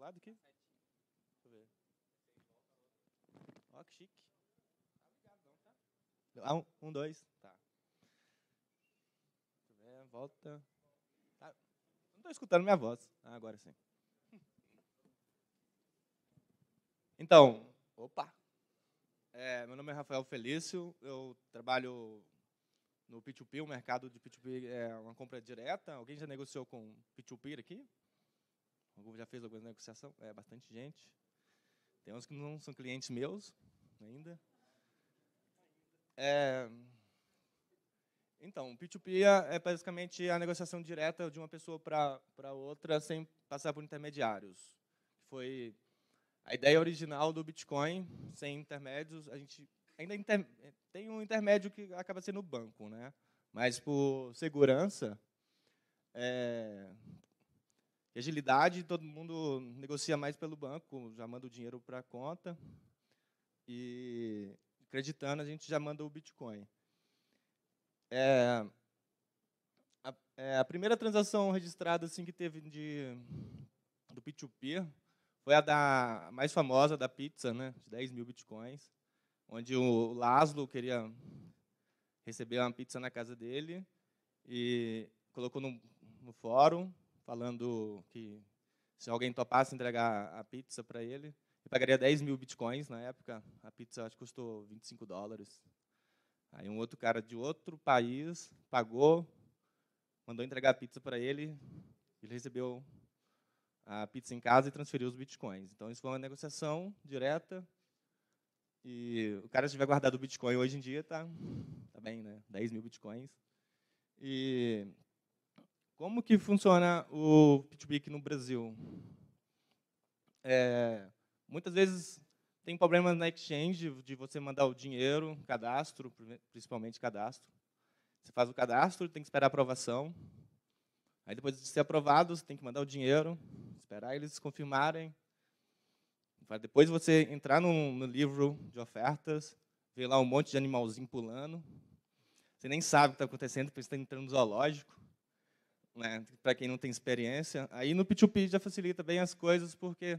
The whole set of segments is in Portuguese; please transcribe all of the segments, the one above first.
lado aqui? Deixa eu ver. Ó, que chique. Ah, um, um, dois. Tá. Deixa eu ver, volta. Ah, não estou escutando minha voz. Ah, agora sim. Então, opa. É, meu nome é Rafael Felício, eu trabalho no P2P, o mercado de P2P é uma compra direta. Alguém já negociou com P2P aqui? Algum já fez alguma negociação? É, bastante gente. Tem uns que não são clientes meus ainda. É, então, P2P é, é basicamente a negociação direta de uma pessoa para outra sem passar por intermediários. Foi a ideia original do Bitcoin, sem intermédios. A gente ainda inter, tem um intermédio que acaba sendo o banco, né? mas por segurança, é, e agilidade, todo mundo negocia mais pelo banco, já manda o dinheiro para a conta. E acreditando, a gente já manda o Bitcoin. É, a, é, a, primeira transação registrada assim que teve de, do P2P foi a da mais famosa, da pizza, né, de 10 mil Bitcoins, onde o Laszlo queria receber uma pizza na casa dele e colocou no, no fórum falando que se alguém topasse entregar a pizza para ele, eu pagaria 10 mil bitcoins na época. A pizza acho que custou 25 dólares. Aí um outro cara de outro país pagou, mandou entregar a pizza para ele, ele recebeu a pizza em casa e transferiu os bitcoins. Então isso foi uma negociação direta. E o cara se tiver guardado o bitcoin hoje em dia tá, tá bem, né? 10 mil bitcoins. E como que funciona o PitchBic no Brasil? É, muitas vezes tem problemas na exchange de você mandar o dinheiro, cadastro, principalmente cadastro. Você faz o cadastro, tem que esperar a aprovação. Aí, depois de ser aprovado, você tem que mandar o dinheiro, esperar eles confirmarem. Para depois você entrar no, no livro de ofertas, ver lá um monte de animalzinho pulando. Você nem sabe o que está acontecendo, porque você está entrando no zoológico né, para quem não tem experiência. Aí no P2P já facilita bem as coisas, porque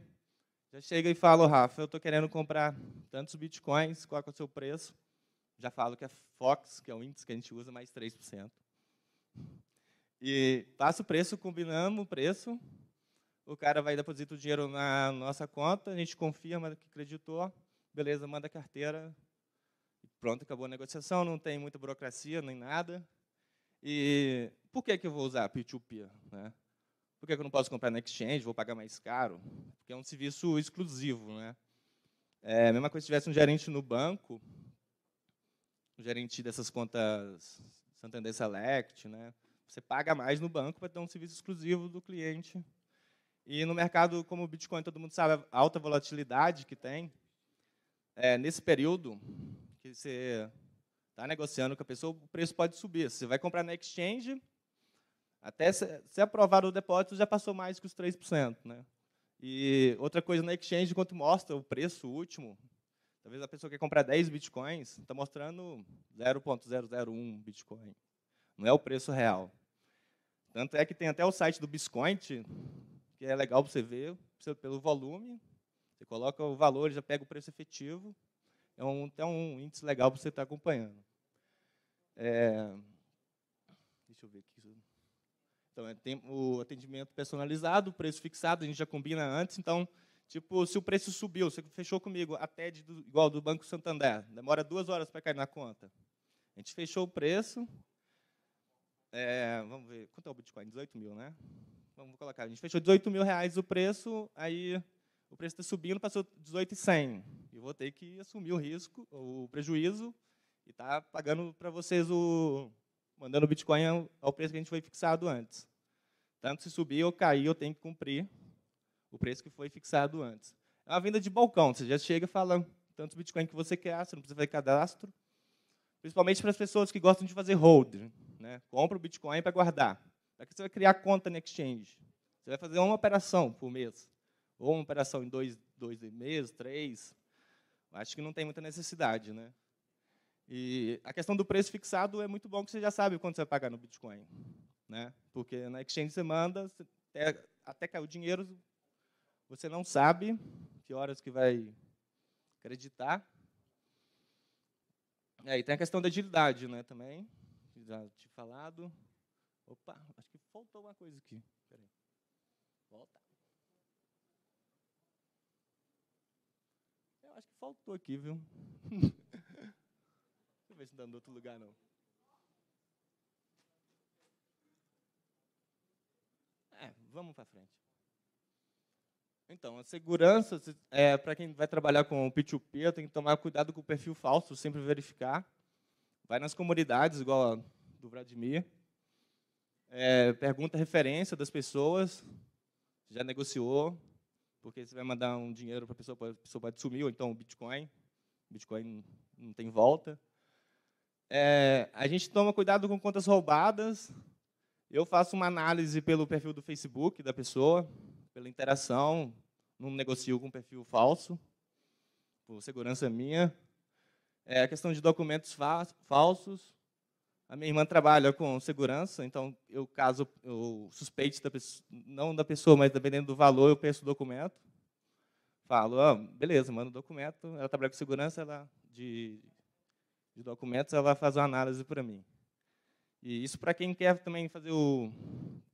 já chega e fala, Rafa, eu estou querendo comprar tantos bitcoins, qual é o seu preço? Já falo que é Fox, que é o índice que a gente usa, mais 3%. E passa o preço, combinamos o preço, o cara vai depositar o dinheiro na nossa conta, a gente confirma que acreditou, beleza, manda a carteira, pronto, acabou a negociação, não tem muita burocracia nem nada. E por que, que eu vou usar P2P? né? Por que, que eu não posso comprar na Exchange, vou pagar mais caro? Porque é um serviço exclusivo. Né? É a mesma coisa se tivesse um gerente no banco, um gerente dessas contas Santander Select, né? você paga mais no banco para ter um serviço exclusivo do cliente. E no mercado como o Bitcoin, todo mundo sabe a alta volatilidade que tem. É, nesse período, que você está negociando com a pessoa, o preço pode subir. Você vai comprar na exchange, até ser aprovado o depósito, já passou mais que os 3%. Né? E outra coisa na exchange, quanto mostra o preço último, talvez a pessoa quer comprar 10 bitcoins, está mostrando 0.001 bitcoin. Não é o preço real. Tanto é que tem até o site do Biscoint, que é legal para você ver pelo volume. Você coloca o valor, já pega o preço efetivo. É um, até um índice legal para você estar tá acompanhando. É, deixa eu ver aqui. Então, é o atendimento personalizado, preço fixado, a gente já combina antes. Então, tipo, se o preço subiu, você fechou comigo a TED igual do Banco Santander, demora duas horas para cair na conta. A gente fechou o preço. É, vamos ver, quanto é o Bitcoin? 18 mil, né? Vamos colocar, a gente fechou 18 mil reais o preço, aí o preço está subindo, passou 18,100. Eu vou ter que assumir o risco, o prejuízo, e está pagando para vocês o mandando o Bitcoin ao preço que a gente foi fixado antes. Tanto se subir ou cair, eu tenho que cumprir o preço que foi fixado antes. É uma venda de balcão, você já chega e fala tanto Bitcoin que você quer, você não precisa fazer cadastro. Principalmente para as pessoas que gostam de fazer hold. Né? Compra o Bitcoin para guardar. Para que você vai criar conta na exchange? Você vai fazer uma operação por mês. Ou uma operação em dois, dois meses, três. Acho que não tem muita necessidade. Né? E a questão do preço fixado é muito bom que você já sabe quanto você vai pagar no Bitcoin. Né? Porque na exchange você manda, até, até cair o dinheiro, você não sabe que horas que vai acreditar. E e tem a questão da agilidade né, também, já te falado. Opa, acho que faltou uma coisa aqui. Peraí. Volta. Eu acho que faltou aqui, viu? Deixa eu ver se não está em outro lugar, não. É, vamos para frente. Então, a segurança, é, para quem vai trabalhar com P2P, tem que tomar cuidado com o perfil falso, sempre verificar. Vai nas comunidades, igual a do Vladimir. É, pergunta a referência das pessoas, já negociou, porque você vai mandar um dinheiro para a pessoa, a pessoa pode sumir, ou então o Bitcoin. Bitcoin não tem volta. É, a gente toma cuidado com contas roubadas. Eu faço uma análise pelo perfil do Facebook da pessoa, pela interação. Não negocio com perfil falso, por segurança minha. É, a questão de documentos fa falsos. A minha irmã trabalha com segurança, então eu caso eu suspeite da pessoa, não da pessoa, mas dependendo do valor, eu peço o documento. Falo, ah, beleza, mando o documento. Ela trabalha com segurança, ela de de documentos, ela vai fazer uma análise para mim. E isso para quem quer também fazer o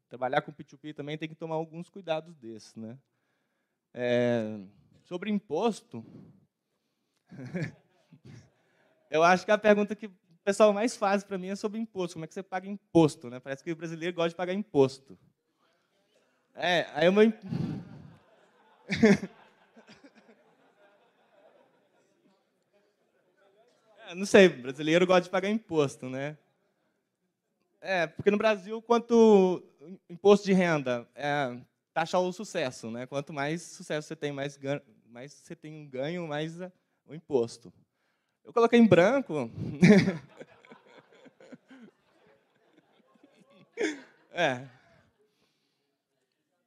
trabalhar com P2P também tem que tomar alguns cuidados desses, né? É, sobre imposto, eu acho que a pergunta que o pessoal mais faz para mim é sobre imposto. Como é que você paga imposto, né? Parece que o brasileiro gosta de pagar imposto. É, aí o meu É, não sei, brasileiro gosta de pagar imposto, né? É, porque no Brasil, quanto imposto de renda, é, taxa o sucesso, né? Quanto mais sucesso você tem, mais, ganho, mais você tem um ganho, mais é o imposto. Eu coloquei em branco. é.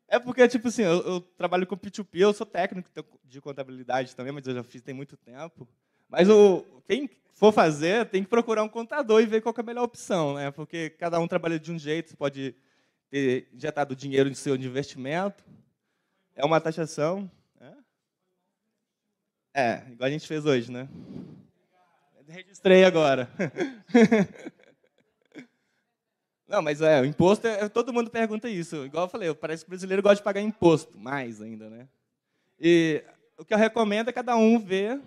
É porque, tipo assim, eu, eu trabalho com P2P, eu sou técnico de contabilidade também, mas eu já fiz tem muito tempo. Mas o, quem for fazer, tem que procurar um contador e ver qual é a melhor opção, né? Porque cada um trabalha de um jeito, você pode ter injetado dinheiro no seu investimento. É uma taxação. Né? É, igual a gente fez hoje, né? Registrei agora. Não, mas é, o imposto, é, todo mundo pergunta isso. Igual eu falei, parece que o brasileiro gosta de pagar imposto, mais ainda, né? E o que eu recomendo é cada um ver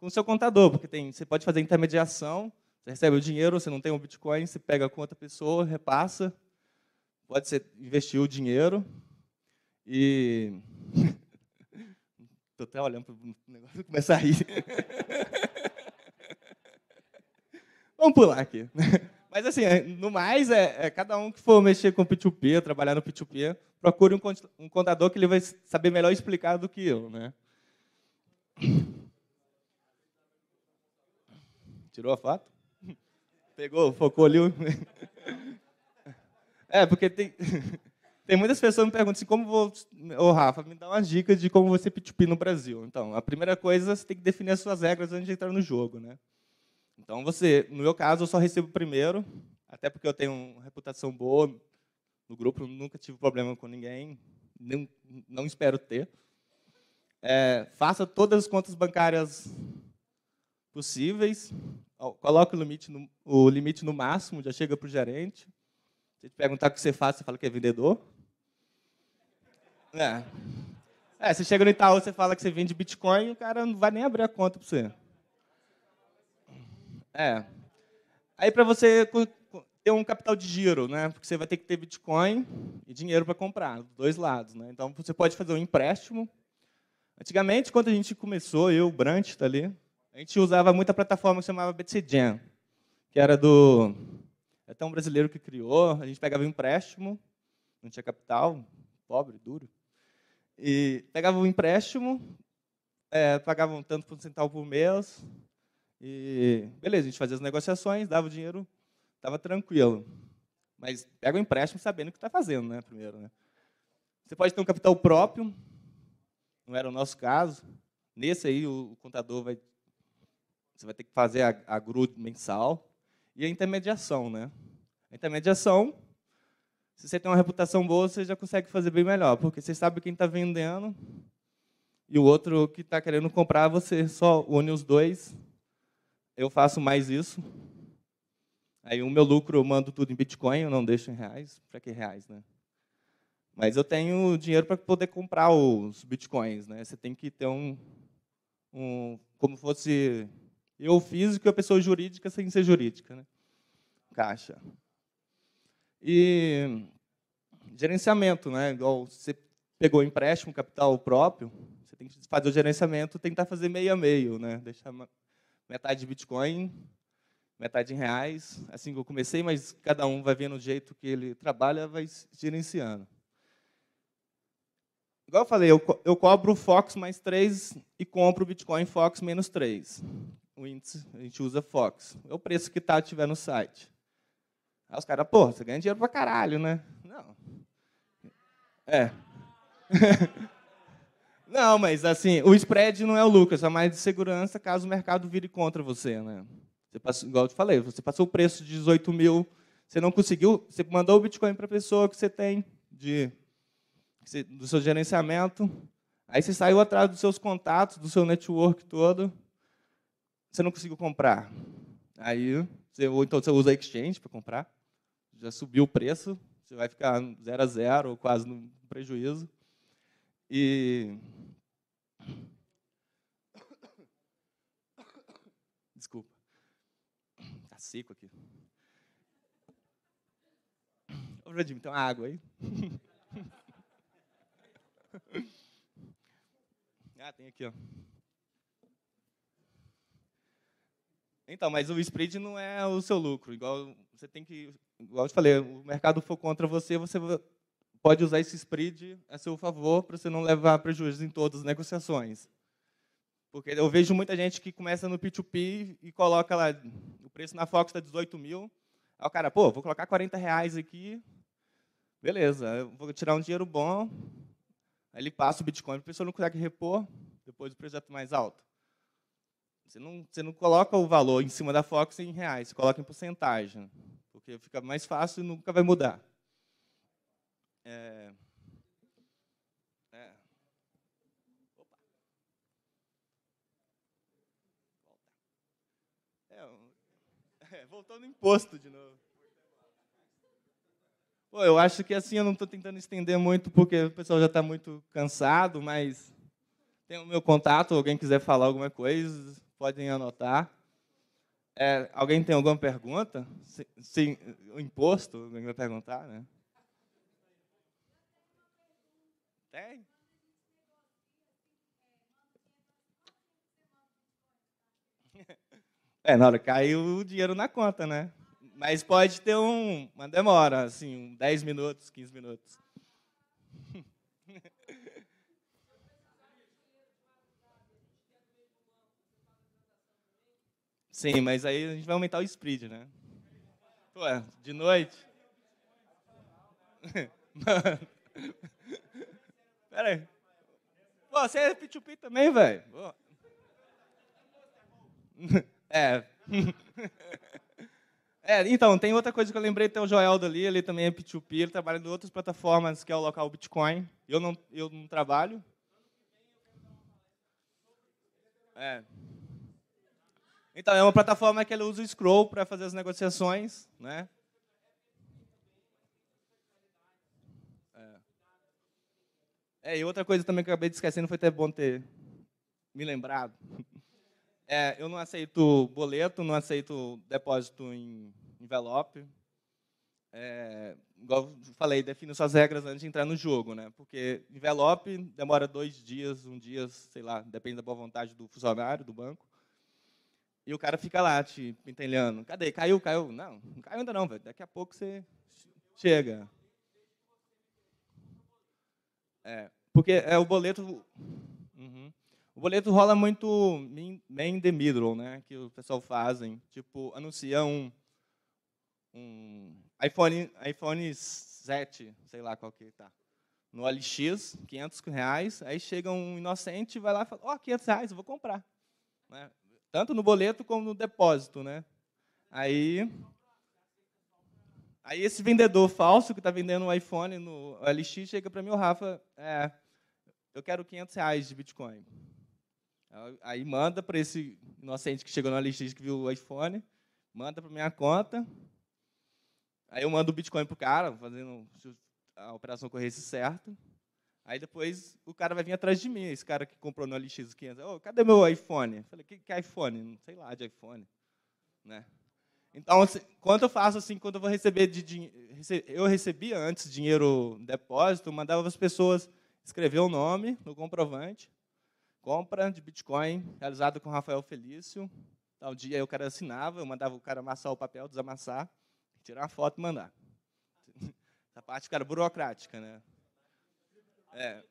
com o seu contador, porque tem, você pode fazer intermediação, você recebe o dinheiro, você não tem o Bitcoin, você pega com outra pessoa, repassa, pode ser investir o dinheiro e Estou até olhando para o negócio começar a rir. Vamos pular aqui. Mas, assim, no mais, é, é, cada um que for mexer com P2P, trabalhar no P2P, procure um, contador que ele vai saber melhor explicar do que eu. Né? Tirou a foto? Pegou, focou ali. é, porque tem, tem muitas pessoas que me perguntam assim, como vou... Ô, Rafa, me dá umas dicas de como você p no Brasil. Então, a primeira coisa, você tem que definir as suas regras antes de entrar no jogo, né? Então, você... No meu caso, eu só recebo primeiro, até porque eu tenho uma reputação boa no grupo, nunca tive problema com ninguém, não, não espero ter. É, faça todas as contas bancárias possíveis, coloca o limite no, o limite no máximo, já chega para o gerente. Se ele perguntar o que você faz, você fala que é vendedor. É. é, você chega no Itaú, você fala que você vende Bitcoin o cara não vai nem abrir a conta para você. É. Aí para você ter um capital de giro, né? Porque você vai ter que ter Bitcoin e dinheiro para comprar, dos dois lados, né? Então você pode fazer um empréstimo. Antigamente, quando a gente começou, eu, o Brant, está ali, a gente usava muita plataforma que chamava BTC Jam, que era do até um brasileiro que criou. A gente pegava um empréstimo, não tinha capital, pobre, duro. E pegava um empréstimo, é, pagava um tanto por centavo por mês. E beleza, a gente fazia as negociações, dava o dinheiro, estava tranquilo. Mas pega o empréstimo sabendo o que está fazendo, né? Primeiro, né? Você pode ter um capital próprio, não era o nosso caso. Nesse aí, o contador vai você vai ter que fazer a, a grude mensal e a intermediação, né? A intermediação, se você tem uma reputação boa, você já consegue fazer bem melhor, porque você sabe quem está vendendo e o outro que está querendo comprar, você só une os dois. Eu faço mais isso. Aí o meu lucro eu mando tudo em Bitcoin, eu não deixo em reais. Para que reais, né? Mas eu tenho dinheiro para poder comprar os bitcoins, né? Você tem que ter um, um como fosse eu físico e a pessoa jurídica sem ser jurídica. Né? Caixa. E gerenciamento, né? Igual você pegou empréstimo, capital próprio, você tem que fazer o gerenciamento, tentar fazer meio a meio, né? Deixar metade de Bitcoin, metade em reais. Assim que eu comecei, mas cada um vai vendo o jeito que ele trabalha, vai gerenciando. Igual eu falei, eu, co eu cobro Fox mais 3 e compro o Bitcoin Fox menos 3 a gente usa Fox. É o preço que tá, tiver no site. Aí os caras, porra, você ganha dinheiro pra caralho, né? Não. É. não, mas assim, o spread não é o lucro, é só mais de segurança caso o mercado vire contra você, né? Você passou, igual eu te falei, você passou o preço de 18 mil, você não conseguiu, você mandou o Bitcoin para a pessoa que você tem de, do seu gerenciamento, aí você saiu atrás dos seus contatos, do seu network todo, você não conseguiu comprar. Aí, você, ou então você usa a exchange para comprar, já subiu o preço, você vai ficar zero a zero, ou quase no prejuízo. E. Desculpa. Tá seco aqui. Ô, Vladimir, tem uma água aí? ah, tem aqui, ó. Então, mas o spread não é o seu lucro. Igual você tem que, igual eu te falei, o mercado for contra você, você pode usar esse spread a seu favor para você não levar prejuízo em todas as negociações. Porque eu vejo muita gente que começa no P2P e coloca lá, o preço na Fox está 18 mil, aí o cara, pô, vou colocar 40 reais aqui, beleza, vou tirar um dinheiro bom, aí ele passa o Bitcoin, o pessoa não consegue repor, depois o preço é mais alto. Você não, você não coloca o valor em cima da Fox em reais, você coloca em porcentagem, porque fica mais fácil e nunca vai mudar. É... É. é, é no imposto de novo. Pô, eu acho que assim eu não estou tentando estender muito, porque o pessoal já está muito cansado, mas tem o meu contato, alguém quiser falar alguma coisa podem anotar. É, alguém tem alguma pergunta? sim o imposto, alguém vai perguntar, né? Tem? É, na hora caiu o dinheiro na conta, né? Mas pode ter um, uma demora, assim, 10 minutos, 15 minutos. Sim, mas aí a gente vai aumentar o spread, né? Pô, de noite. Mano. Pera aí. Pô, você é P2P também, velho? É. É, então, tem outra coisa que eu lembrei, tem o Joel dali, ele também é P2P, ele trabalha em outras plataformas, que é o local Bitcoin. Eu não, eu não trabalho. É. Então, é uma plataforma que ela usa o Scroll para fazer as negociações. Né? É. é, e outra coisa também que eu acabei de esquecendo foi até bom ter me lembrado. É, eu não aceito boleto, não aceito depósito em envelope. É, igual eu falei, defino suas regras antes de entrar no jogo, né? Porque envelope demora dois dias, um dia, sei lá, depende da boa vontade do funcionário, do banco. E o cara fica lá te pentelhando. Cadê? Caiu, caiu. Não, não caiu ainda não, velho. Daqui a pouco você chega. É, porque é o boleto... Uhum. O boleto rola muito man the middle, né? Que o pessoal fazem. Tipo, anuncia um, um iPhone, iPhone 7, sei lá qual que tá no OLX, 500 reais, aí chega um inocente, vai lá e fala, ó, oh, 500 reais, eu vou comprar. Né? tanto no boleto como no depósito, né? Aí, aí esse vendedor falso que está vendendo um iPhone no LX chega para mim, o Rafa, é, eu quero 500 reais de Bitcoin. Aí manda para esse inocente que chegou no LX que viu o iPhone, manda para minha conta. Aí eu mando o Bitcoin pro cara, fazendo a operação corresse certo. Aí depois o cara vai vir atrás de mim, esse cara que comprou no LX500. Oh, cadê meu iPhone? Eu falei, que, que iPhone? Não sei lá de iPhone. Né? Então, assim, quando eu faço assim, quando eu vou receber de dinheiro. Eu recebia antes dinheiro depósito, mandava as pessoas escrever o nome no comprovante, compra de Bitcoin realizada com Rafael Felício. Tal dia eu cara assinava, eu mandava o cara amassar o papel, desamassar, tirar uma foto e mandar. Essa parte, cara, burocrática, né? É. é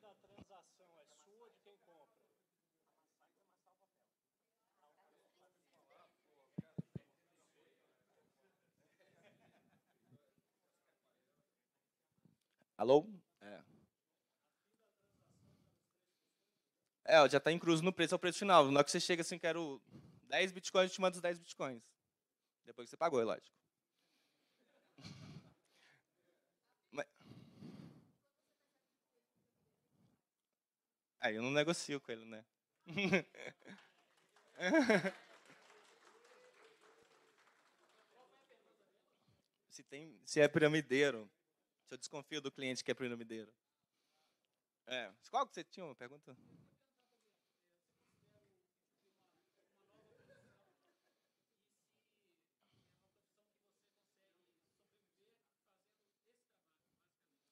Alô? É. É, já está incluso no preço, é o preço final. Na hora que você chega assim, quero 10 bitcoins, eu te mando os 10 bitcoins. Depois que você pagou, é lógico. Aí eu não negocio com ele, né? se, tem, se é piramideiro, se eu desconfio do cliente que é piramideiro. É, qual que você tinha uma pergunta?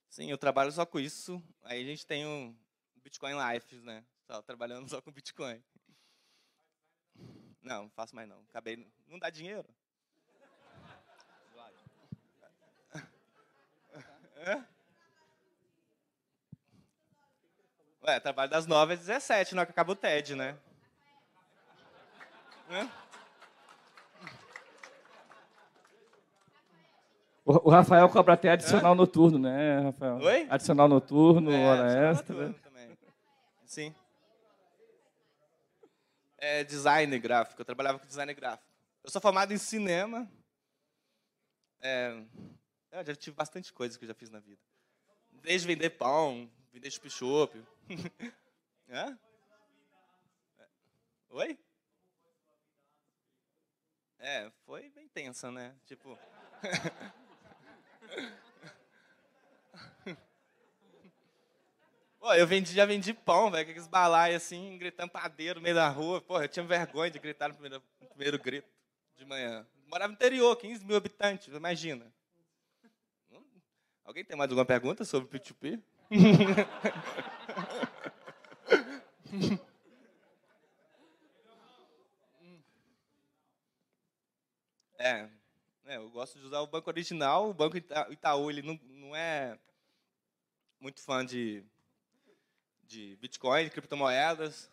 Sim, eu trabalho só com isso. Aí a gente tem um, Bitcoin Lives, né? Estava trabalhando só com Bitcoin. Não, não faço mais não. Acabei. Não dá dinheiro? É Ué, trabalho das 9 às 17, na que acaba o TED, né? O Rafael cobra até adicional noturno, né, Rafael? Oi? Adicional noturno, é, hora adicional extra. Noturno. Sim. É design gráfico. Eu trabalhava com design gráfico. Eu sou formado em cinema. É, eu já tive bastante coisa que eu já fiz na vida. Desde vender pão, vender chup-chup. é? Oi? É, foi bem tensa, né? Tipo. Pô, eu vendi, já vendi pão, velho, aqueles balaios assim, gritando padeiro no meio da rua. Pô, eu tinha vergonha de gritar no primeiro, no primeiro grito de manhã. Morava no interior, 15 mil habitantes, imagina. Hum? Alguém tem mais alguma pergunta sobre o P2P? é, é, eu gosto de usar o banco original. O banco Itaú, ele não, não é muito fã de de Bitcoin, de criptomoedas.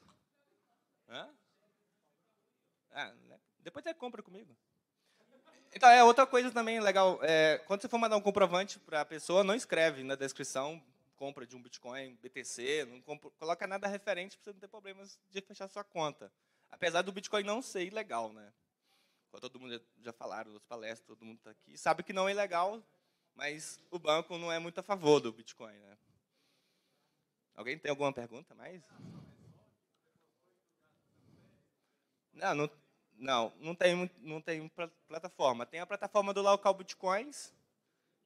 Hã? Ah, né? Depois você compra comigo. Então, é outra coisa também legal. É, quando você for mandar um comprovante para a pessoa, não escreve na descrição compra de um Bitcoin, BTC, não compro, coloca nada referente para você não ter problemas de fechar sua conta. Apesar do Bitcoin não ser ilegal, né? Como todo mundo já falaram, outras palestras, todo mundo está aqui, sabe que não é ilegal, mas o banco não é muito a favor do Bitcoin, né? Alguém tem alguma pergunta mais? Não, não, não, não tem, não tem plataforma. Tem a plataforma do local Bitcoins,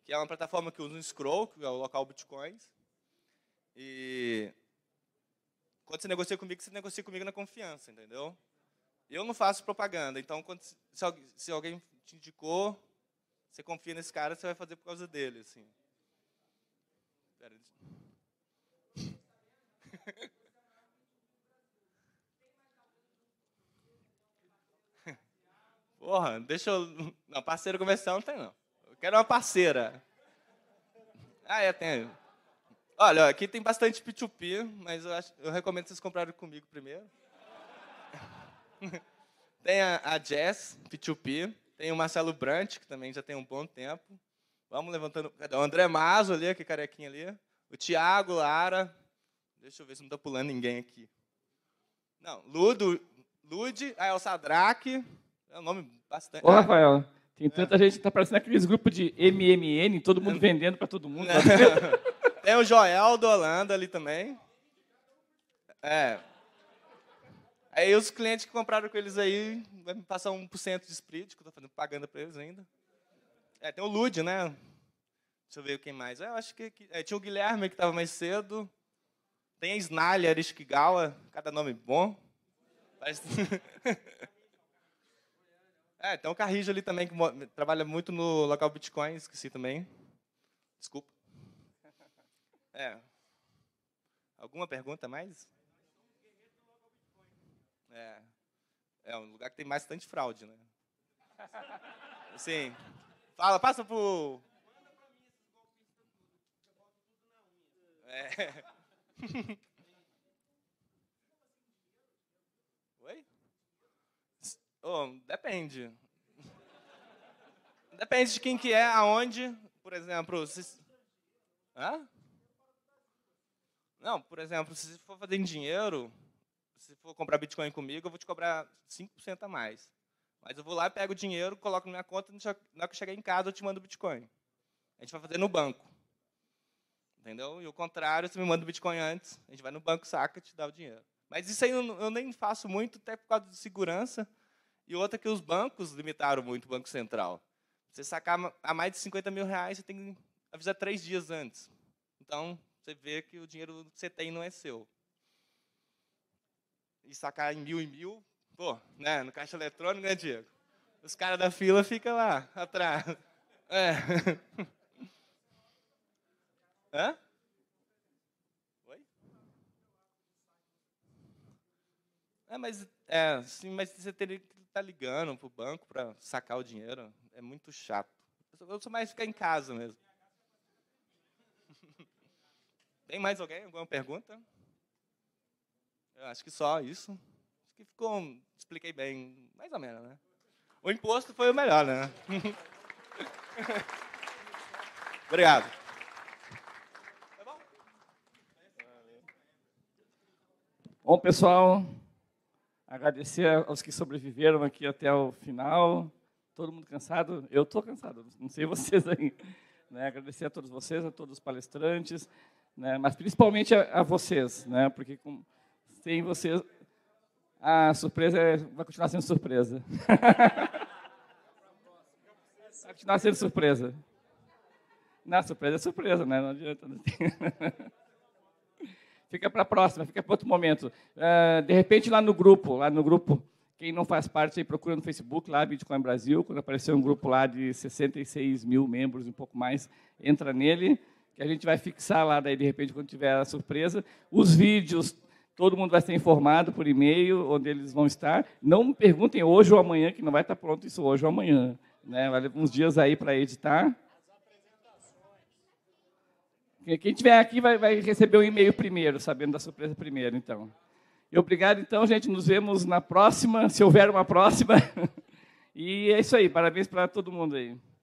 que é uma plataforma que usa um scroll, que é o local Bitcoins. E quando você negocia comigo, você negocia comigo na confiança, entendeu? Eu não faço propaganda, então quando, se, alguém te indicou, você confia nesse cara, você vai fazer por causa dele, assim. Pera, deixa... Porra, deixa eu. Não, parceiro comercial não tem, não. Eu quero uma parceira. Ah, é, tem. Olha, aqui tem bastante P2P, mas eu, acho, eu recomendo vocês comprarem comigo primeiro. tem a, a Jess, P2P. Tem o Marcelo Brant, que também já tem um bom tempo. Vamos levantando. Cadê? O André Mazo ali, que carequinha ali. O Tiago Lara. Deixa eu ver se não está pulando ninguém aqui. Não, Ludo, Lude, aí é o Sadraque. É um nome bastante. Ô, ah. Rafael, tem é. tanta é. gente que está parecendo aqueles grupos de MMN, todo mundo vendendo para todo mundo. É. é. Tem o Joel do Holanda ali também. É. Aí os clientes que compraram com eles aí, vai me passar 1% de split, que eu estou fazendo pagando para eles ainda. É, tem o Lude, né? Deixa eu ver quem mais. É, eu acho que, que é, tinha o Guilherme que estava mais cedo. Tem a Snalha, Arishkigawa, cada nome bom. é, tem o Carrijo ali também, que trabalha muito no local Bitcoin, esqueci também. Desculpa. É. Alguma pergunta mais? É. É um lugar que tem bastante fraude, né? Sim. Fala, passa pro. Manda pra mim esses golpes tudo. Eu boto tudo na unha. É. Oi? Oh, depende. Depende de quem que é, aonde, por exemplo, se... Hã? Não, por exemplo, se for fazer em dinheiro, se for comprar Bitcoin comigo, eu vou te cobrar 5% a mais. Mas eu vou lá, pego o dinheiro, coloco na minha conta, na hora que eu chegar em casa, eu te mando Bitcoin. A gente vai fazer no banco entendeu? E o contrário, você me manda o Bitcoin antes, a gente vai no banco, saca, te dá o dinheiro. Mas isso aí eu, nem faço muito, até por causa de segurança. E outra que os bancos limitaram muito o Banco Central. Você sacar a mais de 50 mil reais, você tem que avisar três dias antes. Então, você vê que o dinheiro que você tem não é seu. E sacar em mil e mil, pô, né, no caixa eletrônico, né, Diego? Os caras da fila ficam lá, atrás. É. Hã? Oi? É, mas, é, sim, mas você teria que estar tá ligando para o banco para sacar o dinheiro. É muito chato. Eu sou mais ficar em casa mesmo. Tem mais alguém? Alguma pergunta? Eu acho que só isso. Acho que ficou. Expliquei bem, mais ou menos, né? O imposto foi o melhor, né? Obrigado. Bom, pessoal, agradecer aos que sobreviveram aqui até o final. Todo mundo cansado? Eu estou cansado, não sei vocês aí. Né? Agradecer a todos vocês, a todos os palestrantes, né? mas principalmente a, a vocês, né? porque com, sem vocês a surpresa é, vai continuar sendo surpresa. vai continuar sendo surpresa. Não, surpresa é surpresa, né? Não adianta. Não né? tem... fica para a próxima, fica para outro momento. Uh, de repente, lá no grupo, lá no grupo, quem não faz parte, aí procura no Facebook, lá Bitcoin Brasil, quando aparecer um grupo lá de 66 mil membros, um pouco mais, entra nele, que a gente vai fixar lá, daí, de repente, quando tiver a surpresa. Os vídeos, todo mundo vai ser informado por e-mail, onde eles vão estar. Não me perguntem hoje ou amanhã, que não vai estar pronto isso hoje ou amanhã. Né? Vai levar uns dias aí para editar quem estiver aqui vai, vai receber o um e-mail primeiro, sabendo da surpresa primeiro, então. E obrigado, então, gente. Nos vemos na próxima, se houver uma próxima. E é isso aí. Parabéns para todo mundo aí.